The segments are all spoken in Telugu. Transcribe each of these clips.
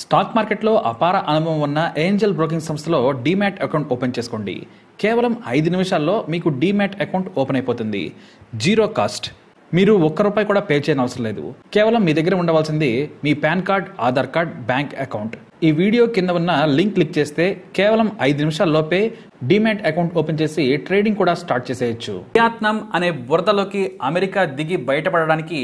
స్టాక్ మార్కెట్లో అపార అనుభవం ఉన్న ఏంజల్ బ్రోకింగ్ సంస్థలో డీమ్యాట్ అకౌంట్ ఓపెన్ చేసుకోండి కేవలం ఐదు నిమిషాల్లో మీకు డీమ్యాట్ అకౌంట్ ఓపెన్ అయిపోతుంది జీరో కాస్ట్ మీరు ఒక్క రూపాయి కూడా పే చేయనవసరం లేదు కేవలం మీ దగ్గర ఉండవలసింది మీ PAN card Aadhaar card bank account ఈ వీడియో కింద ఉన్న లింక్ క్లిక్ చేస్తే కేవలం ఐదు నిమిషాల లోపే డిమాట్ అకౌంట్ ఓపెన్ చేసి ట్రేడింగ్ కూడా స్టార్ట్ చేసేయచ్చు వియత్నాం అనే బురదలోకి అమెరికా దిగి బయటపడడానికి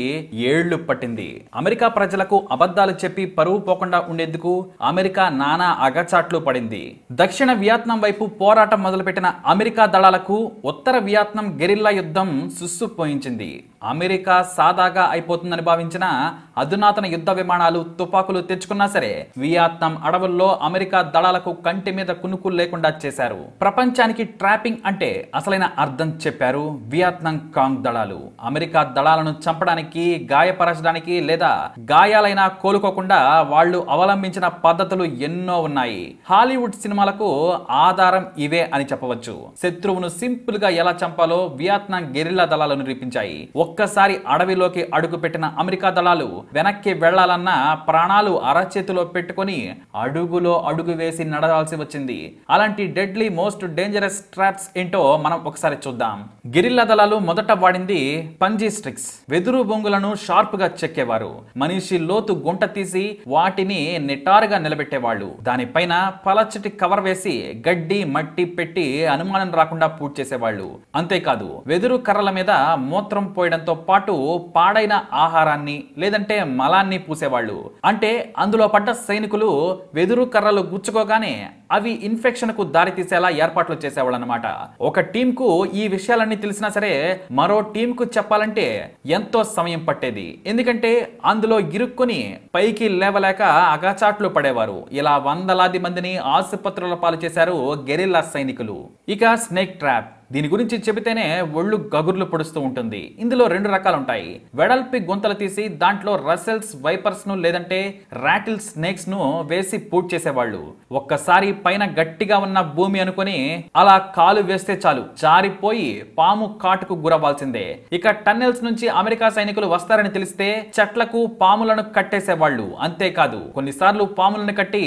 ఏళ్లు పట్టింది అమెరికా ప్రజలకు అబద్ధాలు చెప్పి పరువు పోకుండా ఉండేందుకు అమెరికా నానా అగచాట్లు పడింది దక్షిణ వియత్నాం వైపు పోరాటం మొదలుపెట్టిన అమెరికా దళాలకు ఉత్తర వియత్నాం గెరిల్లా యుద్ధం పోయించింది అమెరికా సాదాగా అయిపోతుందని భావించిన అధునాతన యుద్ధ విమానాలు తుపాకులు తెచ్చుకున్నా సరే వియత్నాం అడవుల్లో అమెరికా దళాలకు కంటి మీద కునుకు లేకుండా చేశారు ప్రపంచానికి ట్రాపింగ్ అంటే అసలైన అర్థం చెప్పారు వియత్నాం కాంగ్ దళాలు అమెరికా దళాలను చంపడానికి గాయపరచడానికి లేదా గాయాలైనా కోలుకోకుండా వాళ్ళు అవలంబించిన పద్ధతులు ఎన్నో ఉన్నాయి హాలీవుడ్ సినిమాలకు ఆధారం ఇవే అని చెప్పవచ్చు శత్రువును సింపుల్ గా ఎలా చంపాలో వియత్నాం గెరిల్లా దళాలు నిరూపించాయి ఒక్కసారి అడవిలోకి అడుగుపెట్టిన అమెరికా దళాలు వెనక్కి వెళ్లాలన్నా ప్రాణాలు అరచేతిలో పెట్టుకుని అడుగులో అడుగు వేసి నడవాల్సి వచ్చింది అలాంటి డెడ్లీ మోస్ట్ డేంజరస్ ట్రాప్స్ ఏంటో మనం ఒకసారి చూద్దాం గిరిల్ల దళాలు మొదట వాడింది పంజీ స్ట్రిక్స్ వెదురు బొంగులను షార్ప్ గా చెక్కేవారు మనిషి లోతు గుంట తీసి వాటిని నిటారుగా నిలబెట్టేవాళ్ళు దానిపైన పలచటి కవర్ వేసి గడ్డి మట్టి పెట్టి అనుమానం రాకుండా పూడ్ చేసేవాళ్ళు అంతేకాదు వెదురు కర్రల మీద మూత్రం పోయడంతో పాటు పాడైన ఆహారాన్ని లేదంటే లేదంటే మలాన్ని పూసేవాళ్ళు అంటే అందులో పడ్డ సైనికులు వెదురు కర్రలు గుచ్చుకోగానే అవి ఇన్ఫెక్షన్ కు దారితీసేలా ఏర్పాట్లు చేసేవాళ్ళు అనమాట ఒక టీం కు ఈ విషయాలన్నీ తెలిసినా సరే మరో టీం కు చెప్పాలంటే ఎంతో సమయం పట్టేది ఎందుకంటే అందులో ఇరుక్కుని పైకి లేవలేక అగాచాట్లు పడేవారు ఇలా వందలాది మందిని ఆసుపత్రుల పాలు చేశారు గెరిల్లా సైనికులు ఇక స్నేక్ ట్రాప్ దీని గురించి చెబితేనే ఒళ్ళు గగుర్లు పొడుస్తూ ఉంటుంది ఇందులో రెండు రకాలు ఉంటాయి వెడల్పి గుంతలు తీసి దాంట్లో రసెల్స్ వైపర్స్ ను లేదంటే రాటిల్ స్నేక్స్ ను వేసి పూట్ చేసేవాళ్ళు ఒక్కసారి పైన గట్టిగా ఉన్న భూమి అనుకుని అలా కాలు వేస్తే చాలు జారిపోయి పాము కాటుకు గురవ్వాల్సిందే ఇక టన్నెల్స్ నుంచి అమెరికా సైనికులు వస్తారని తెలిస్తే చెట్లకు పాములను కట్టేసేవాళ్ళు అంతేకాదు కొన్నిసార్లు పాములను కట్టి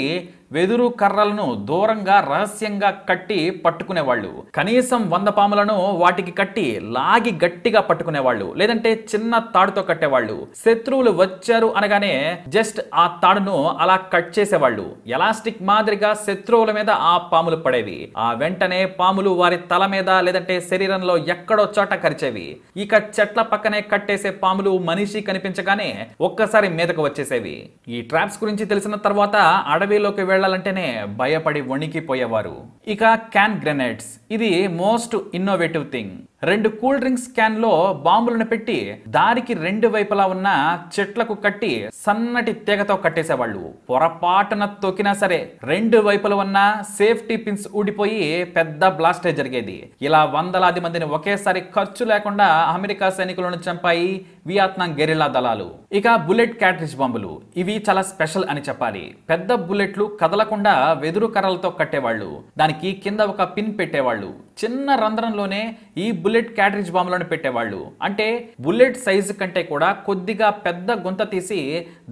వెదురు కర్రలను దూరంగా రహస్యంగా కట్టి పట్టుకునేవాళ్ళు కనీసం వంద పాములను వాటికి కట్టి లాగి గట్టిగా పట్టుకునేవాళ్ళు లేదంటే చిన్న తాడుతో కట్టేవాళ్ళు శత్రువులు వచ్చారు అనగానే జస్ట్ ఆ తాడును అలా కట్ చేసేవాళ్ళు ఎలాస్టిక్ మాదిరిగా శత్రువుల మీద ఆ పాములు పడేవి ఆ వెంటనే పాములు వారి తల మీద లేదంటే శరీరంలో ఎక్కడో చోట కరిచేవి ఇక చెట్ల పక్కనే కట్టేసే పాములు మనిషి కనిపించగానే ఒక్కసారి మీదకు వచ్చేసేవి ఈ ట్రాప్స్ గురించి తెలిసిన తర్వాత అడవిలోకి వెళ్ళ వెళ్ళాలంటేనే భయపడి వణికిపోయేవారు ఇక క్యాన్ గ్రెనేడ్స్ ఇది మోస్ట్ ఇన్నోవేటివ్ థింగ్ రెండు కూల్ డ్రింక్స్ క్యాన్ లో బాంబులను పెట్టి దారికి రెండు వైపులా ఉన్న చెట్లకు కట్టి సన్నటి తీగతో కట్టేసేవాళ్ళు పొరపాటున తొక్కినా సరే రెండు వైపుల ఉన్న సేఫ్టీ పిన్స్ ఊడిపోయి పెద్ద బ్లాస్టే జరిగేది ఇలా వందలాది మందిని ఒకేసారి ఖర్చు లేకుండా అమెరికా సైనికులను చంపాయి వియత్నాం గెరిల్లా దళాలు ఇక బుల్లెట్ క్యాట్రిజ్ బాంబులు ఇవి చాలా స్పెషల్ అని చెప్పాలి పెద్ద బుల్లెట్లు కదలకుండా వెదురు కర్రలతో కట్టేవాళ్ళు దానికి కింద ఒక పిన్ పెట్టేవాళ్ళు చిన్న రంధ్రంలోనే ఈ బుల్లెట్ క్యాటరేజ్ బాంబులను పెట్టేవాళ్ళు అంటే బుల్లెట్ సైజు కంటే కూడా కొద్దిగా పెద్ద గుంత తీసి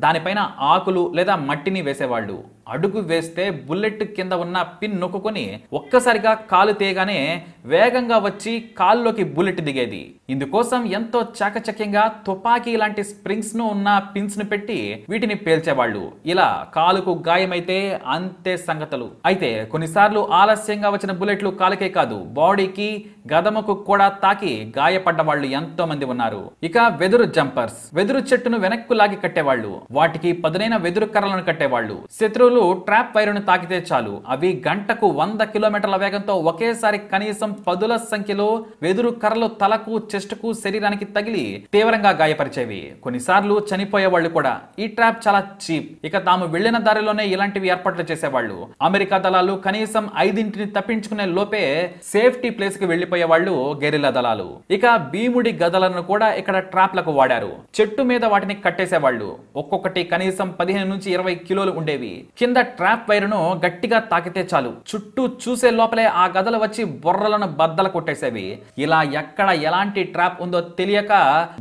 దానిపైన ఆకులు లేదా మట్టిని వేసేవాళ్ళు అడుగు వేస్తే బుల్లెట్ కింద ఉన్న పిన్ నొక్కుని ఒక్కసారిగా కాలు తీయగానే వేగంగా వచ్చి కాల్లోకి బుల్లెట్ దిగేది ఇందుకోసం ఎంతో చాకచక్యంగా తుపాకీ లాంటి స్ప్రింగ్స్ ను ఉన్న పిన్స్ ను పెట్టి వీటిని పేల్చేవాళ్ళు ఇలా కాలుకు గాయమైతే అంతే సంగతులు అయితే కొన్నిసార్లు ఆలస్యంగా వచ్చిన బుల్లెట్లు కాలుకే కాదు బాడీకి గదముకు కూడా తాకి గాయపడ్డ వాళ్ళు ఎంతో మంది ఉన్నారు ఇక వెదురు జంపర్స్ వెదురు చెట్టును వెనక్కు లాగి కట్టేవాళ్ళు వాటికి పదునైన వెదురు కర్రలను కట్టేవాళ్ళు శత్రువులు పక్షులు ట్రాప్ వైరును తాకితే చాలు అవి గంటకు వంద కిలోమీటర్ల వేగంతో ఒకేసారి కనీసం పదుల సంఖ్యలో వెదురు కర్రలు తలకు చెస్టుకు శరీరానికి తగిలి తీవ్రంగా గాయపరిచేవి కొన్నిసార్లు చనిపోయే వాళ్ళు కూడా ఈ ట్రాప్ చాలా చీప్ ఇక తాము వెళ్లిన దారిలోనే ఇలాంటివి ఏర్పాట్లు చేసేవాళ్ళు అమెరికా దళాలు కనీసం ఐదింటిని తప్పించుకునే లోపే సేఫ్టీ ప్లేస్ కి వెళ్లిపోయే వాళ్ళు గెరిల్లా దళాలు ఇక భీముడి గదలను కూడా ఇక్కడ ట్రాప్లకు వాడారు చెట్టు మీద వాటిని కట్టేసేవాళ్ళు ఒక్కొక్కటి కనీసం పదిహేను నుంచి ఇరవై కిలోలు ఉండేవి కింద ట్రాప్ వైర్ను గట్టిగా తాకితే చాలు చుట్టూ చూసే లోపలే ఆ గదలు వచ్చి బొర్రలను బద్దలు కొట్టేసేవి ఇలా ఎక్కడ ఎలాంటి ట్రాప్ ఉందో తెలియక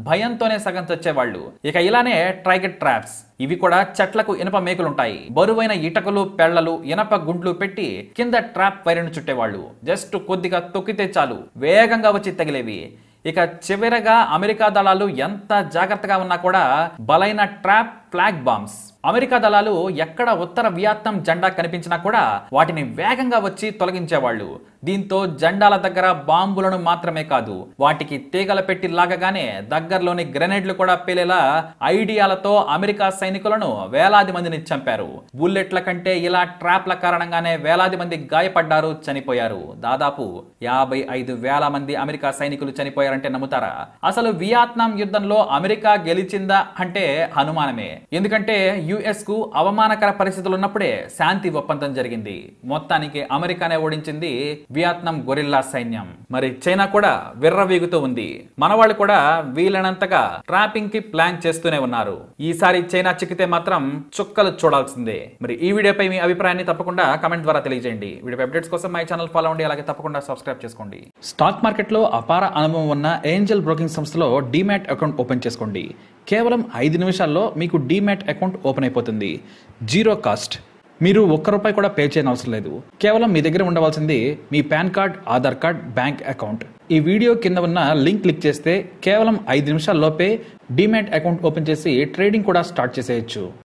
భయంతోనే సగం చచ్చేవాళ్ళు ఇక ఇలానే ట్రైగర్ ట్రాప్స్ ఇవి కూడా చెట్లకు ఇనప మేకులుంటాయి బరువైన ఇటకలు పెళ్లలు ఇనప గుండ్లు పెట్టి కింద ట్రాప్ వైర్ను చుట్టేవాళ్ళు జస్ట్ కొద్దిగా తొక్కితే చాలు వేగంగా వచ్చి తగిలేవి ఇక చివరగా అమెరికా దళాలు ఎంత జాగ్రత్తగా ఉన్నా కూడా బలైన ట్రాప్ ఫ్లాగ్ బాంబ్స్ అమెరికా దళాలు ఎక్కడ ఉత్తర వియత్నాం జెండా కనిపించినా కూడా వాటిని వేగంగా వచ్చి తొలగించేవాళ్ళు దీంతో జెండాల దగ్గర బాంబులను మాత్రమే కాదు వాటికి తీగల పెట్టి లాగగానే దగ్గరలోని గ్రెనేడ్లు కూడా పేలేలా ఐడియాలతో అమెరికా సైనికులను వేలాది మందిని చంపారు బుల్లెట్ల కంటే ఇలా ట్రాప్ల కారణంగానే వేలాది మంది గాయపడ్డారు చనిపోయారు దాదాపు యాభై ఐదు వేల మంది అమెరికా సైనికులు చనిపోయారంటే నమ్ముతారా అసలు వియత్నాం యుద్ధంలో అమెరికా గెలిచిందా అంటే అనుమానమే ఎందుకంటే కు అవమానకర పరిస్థితులు ఉన్నప్పుడే శాంతి ఒప్పందం జరిగింది మొత్తానికి అమెరికానే ఓడించింది వియత్నాం గొరిల్లా సైన్యం మరి చైనా కూడా విర్రవీగుతూ ఉంది మనవాళ్ళు కూడా వీలైనంతగా ట్రాపింగ్ కి ప్లాన్ చేస్తూనే ఉన్నారు ఈసారి చైనా చిక్కితే మాత్రం చుక్కలు చూడాల్సిందే మరి ఈ వీడియోపై మీ అభిప్రాయాన్ని తప్పకుండా కమెంట్ ద్వారా తెలియజేయండి వీడియో అప్డేట్స్ కోసం మై ఛానల్ ఫాలో అండి అలాగే తప్పకుండా సబ్స్క్రైబ్ చేసుకోండి స్టాక్ మార్కెట్లో అపార అనుభవం ఉన్న ఏంజల్ బ్రోకింగ్ సంస్థలో డిమాట్ అకౌంట్ ఓపెన్ చేసుకోండి కేవలం ఐదు నిమిషాల్లో మీకు డీమ్యాట్ అకౌంట్ ఓపెన్ అయిపోతుంది జీరో కాస్ట్ మీరు ఒక్క రూపాయి కూడా పే చేయని అవసరం లేదు కేవలం మీ దగ్గర ఉండవలసింది మీ PAN card Aadhaar card bank account ఈ వీడియో కింద ఉన్న లింక్ క్లిక్ చేస్తే కేవలం ఐదు నిమిషాల్లోపే డిమాట్ అకౌంట్ ఓపెన్ చేసి ట్రేడింగ్ కూడా స్టార్ట్ చేసేయచ్చు